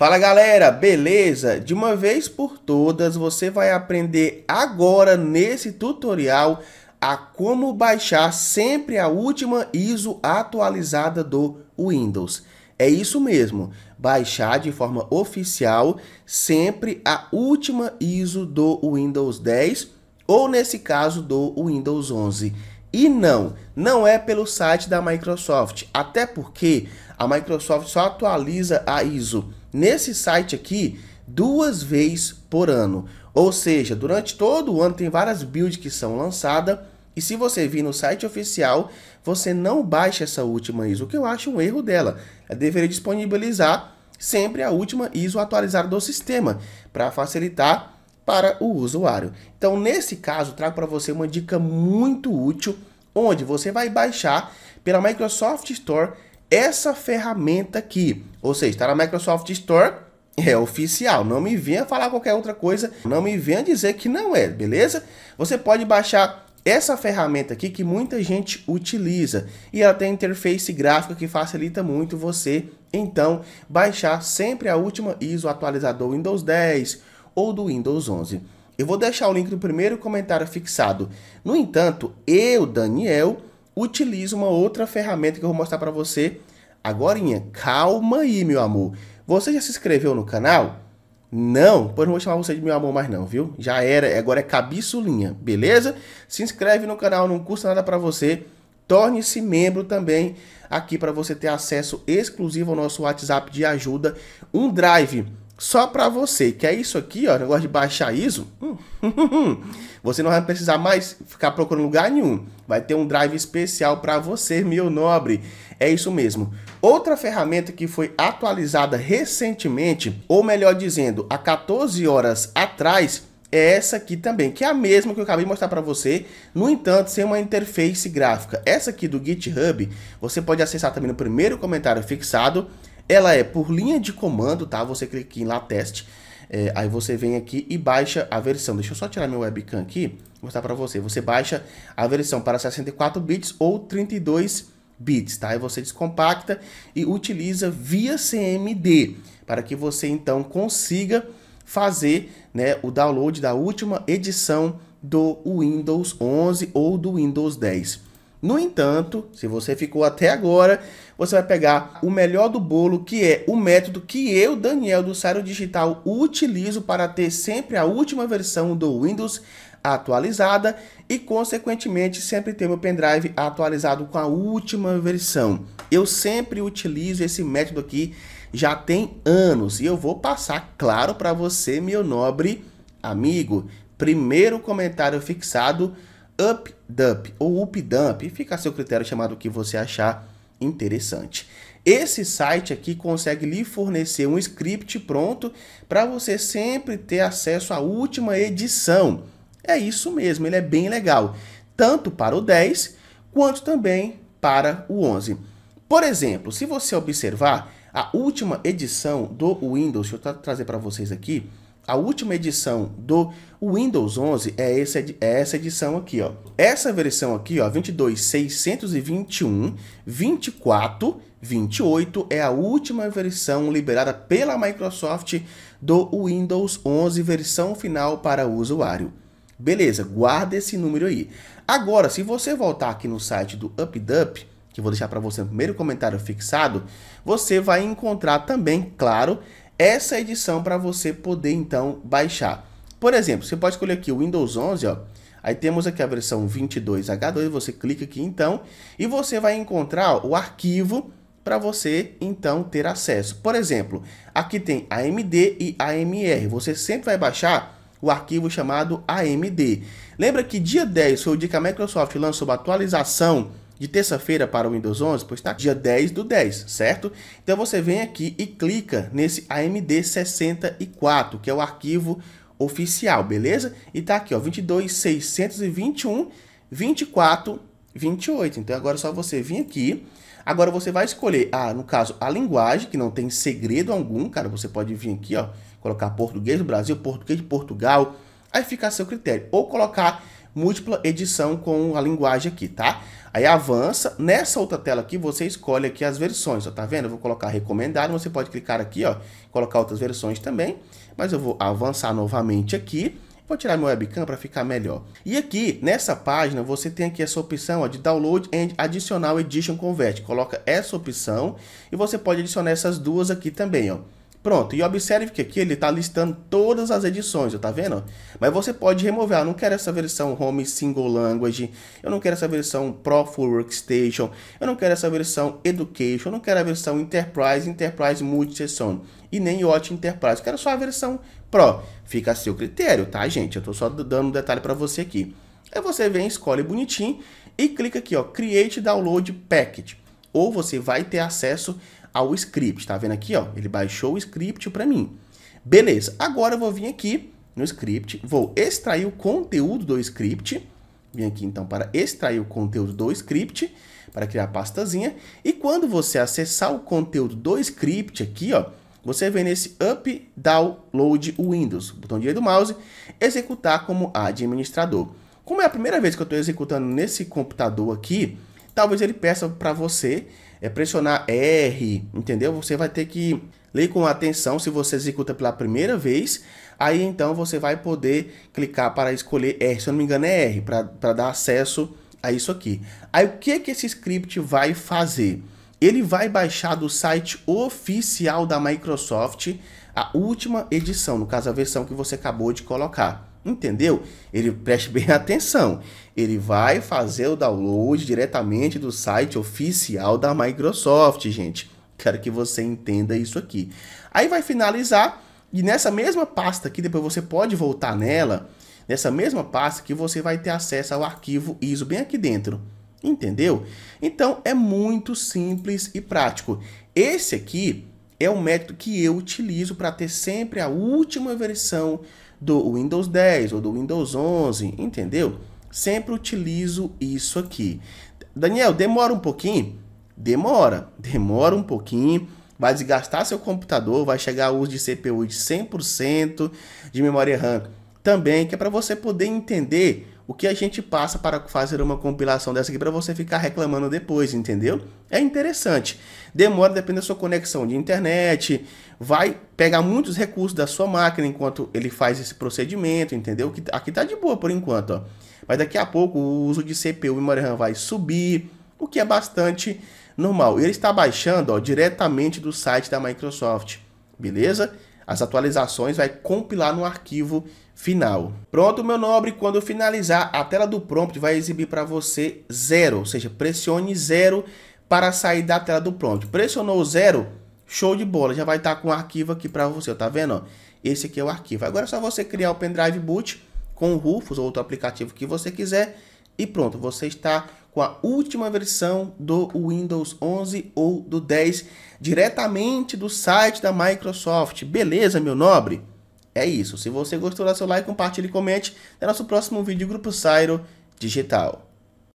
Fala galera, beleza? De uma vez por todas, você vai aprender agora nesse tutorial a como baixar sempre a última ISO atualizada do Windows. É isso mesmo, baixar de forma oficial sempre a última ISO do Windows 10 ou nesse caso do Windows 11. E não, não é pelo site da Microsoft, até porque a Microsoft só atualiza a ISO nesse site aqui duas vezes por ano. Ou seja, durante todo o ano tem várias builds que são lançadas. E se você vir no site oficial, você não baixa essa última ISO, o que eu acho um erro dela. Eu deveria disponibilizar sempre a última ISO atualizada do sistema, para facilitar para o usuário. Então, nesse caso, trago para você uma dica muito útil, onde você vai baixar pela Microsoft Store essa ferramenta aqui. Ou seja, está na Microsoft Store, é oficial. Não me venha falar qualquer outra coisa, não me venha dizer que não é, beleza? Você pode baixar essa ferramenta aqui que muita gente utiliza e ela tem interface gráfica que facilita muito você então baixar sempre a última ISO atualizador Windows 10 ou do Windows 11. Eu vou deixar o link do primeiro comentário fixado. No entanto, eu, Daniel, utiliza uma outra ferramenta que eu vou mostrar para você agora. Calma aí, meu amor. Você já se inscreveu no canal? Não, pois não vou chamar você de meu amor mais não, viu? Já era, agora é cabiçulinha, beleza? Se inscreve no canal, não custa nada para você. Torne-se membro também aqui para você ter acesso exclusivo ao nosso WhatsApp de ajuda, um drive só para você, que é isso aqui, ó, negócio de baixar ISO. Hum. hum, hum, hum. Você não vai precisar mais ficar procurando lugar nenhum. Vai ter um drive especial para você, meu nobre. É isso mesmo. Outra ferramenta que foi atualizada recentemente, ou melhor dizendo, há 14 horas atrás, é essa aqui também, que é a mesma que eu acabei de mostrar para você, no entanto, sem uma interface gráfica. Essa aqui do GitHub, você pode acessar também no primeiro comentário fixado. Ela é por linha de comando, tá? Você clica em lá teste é, aí você vem aqui e baixa a versão. Deixa eu só tirar meu webcam aqui, mostrar para você. Você baixa a versão para 64 bits ou 32 bits, tá? Aí você descompacta e utiliza via CMD para que você então consiga fazer né, o download da última edição do Windows 11 ou do Windows 10. No entanto, se você ficou até agora, você vai pegar o melhor do bolo, que é o método que eu, Daniel, do Sairo Digital, utilizo para ter sempre a última versão do Windows atualizada e, consequentemente, sempre ter meu pendrive atualizado com a última versão. Eu sempre utilizo esse método aqui, já tem anos, e eu vou passar claro para você, meu nobre amigo. Primeiro comentário fixado up dump ou up dump, fica a seu critério chamado o que você achar interessante. Esse site aqui consegue lhe fornecer um script pronto para você sempre ter acesso à última edição. É isso mesmo, ele é bem legal, tanto para o 10 quanto também para o 11. Por exemplo, se você observar a última edição do Windows, deixa eu trazer para vocês aqui, a última edição do Windows 11 é, esse, é essa edição aqui, ó. Essa versão aqui, ó, 22621, 24, 28 é a última versão liberada pela Microsoft do Windows 11 versão final para o usuário. Beleza, guarda esse número aí. Agora, se você voltar aqui no site do UpDup, que vou deixar para você no primeiro comentário fixado, você vai encontrar também, claro, essa edição para você poder então baixar. Por exemplo, você pode escolher aqui o Windows 11, ó. Aí temos aqui a versão 22H2, você clica aqui então e você vai encontrar ó, o arquivo para você então ter acesso. Por exemplo, aqui tem AMD e AMR. Você sempre vai baixar o arquivo chamado AMD. Lembra que dia 10 foi o dia que a Microsoft lançou uma atualização de terça-feira para o Windows 11, pois está dia 10 do 10, certo? Então você vem aqui e clica nesse AMD64, que é o arquivo oficial, beleza? E tá aqui, ó, 22621 24 28. Então agora é só você vir aqui. Agora você vai escolher, ah, no caso, a linguagem, que não tem segredo algum, cara, você pode vir aqui, ó, colocar português do Brasil, português de Portugal, aí fica a seu critério. Ou colocar múltipla edição com a linguagem aqui, tá? Aí avança, nessa outra tela aqui você escolhe aqui as versões, ó, tá vendo? Eu vou colocar recomendado, você pode clicar aqui, ó, colocar outras versões também, mas eu vou avançar novamente aqui, Vou tirar meu webcam para ficar melhor. E aqui, nessa página, você tem aqui essa opção ó, de Download and Additional Edition Convert. Coloca essa opção e você pode adicionar essas duas aqui também, ó. Pronto, e observe que aqui ele está listando todas as edições, tá vendo? Mas você pode remover, ah, não quero essa versão Home Single Language, eu não quero essa versão Pro Full Workstation, eu não quero essa versão Education, eu não quero a versão Enterprise, Enterprise Multisession e nem Yacht Enterprise, eu quero só a versão Pro. Fica a seu critério, tá, gente? Eu estou só dando um detalhe para você aqui. Aí você vem, escolhe bonitinho e clica aqui, ó, Create Download Package. Ou você vai ter acesso ao script. Tá vendo aqui, ó? Ele baixou o script para mim. Beleza. Agora eu vou vir aqui no script, vou extrair o conteúdo do script. Vim aqui então para extrair o conteúdo do script, para criar a pastazinha. E quando você acessar o conteúdo do script aqui, ó, você vem nesse Up Download Windows, botão direito do mouse, executar como administrador. Como é a primeira vez que eu estou executando nesse computador aqui, Talvez ele peça para você é, pressionar R, entendeu? Você vai ter que ler com atenção se você executa pela primeira vez. Aí então você vai poder clicar para escolher R, se eu não me engano é R, para dar acesso a isso aqui. Aí o que, que esse script vai fazer? Ele vai baixar do site oficial da Microsoft a última edição, no caso a versão que você acabou de colocar. Entendeu? Ele preste bem atenção. Ele vai fazer o download diretamente do site oficial da Microsoft, gente. Quero que você entenda isso aqui. Aí vai finalizar e nessa mesma pasta aqui, depois você pode voltar nela, nessa mesma pasta que você vai ter acesso ao arquivo ISO bem aqui dentro. Entendeu? Então é muito simples e prático. Esse aqui é o método que eu utilizo para ter sempre a última versão do Windows 10 ou do Windows 11, entendeu? Sempre utilizo isso aqui. Daniel, demora um pouquinho? Demora, demora um pouquinho. Vai desgastar seu computador, vai chegar a uso de CPU de 100%, de memória RAM também, que é para você poder entender o que a gente passa para fazer uma compilação dessa aqui para você ficar reclamando depois, entendeu? É interessante. Demora depende da sua conexão de internet, vai pegar muitos recursos da sua máquina enquanto ele faz esse procedimento, entendeu? Tá, aqui tá de boa por enquanto, ó. Mas daqui a pouco o uso de CPU e memória RAM vai subir, o que é bastante normal. Ele está baixando ó, diretamente do site da Microsoft, beleza? As atualizações vai compilar no arquivo final. Pronto, meu nobre, quando eu finalizar, a tela do prompt vai exibir para você zero, ou seja, pressione zero para sair da tela do prompt. Pressionou zero, show de bola, já vai estar tá com o arquivo aqui para você, tá vendo? Esse aqui é o arquivo. Agora é só você criar o pendrive boot com o Rufus ou outro aplicativo que você quiser e pronto, você está com a última versão do Windows 11 ou do 10 diretamente do site da Microsoft. Beleza, meu nobre? é isso. Se você gostou, dá seu like, compartilhe e comente. Até nosso próximo vídeo Grupo Sairo Digital.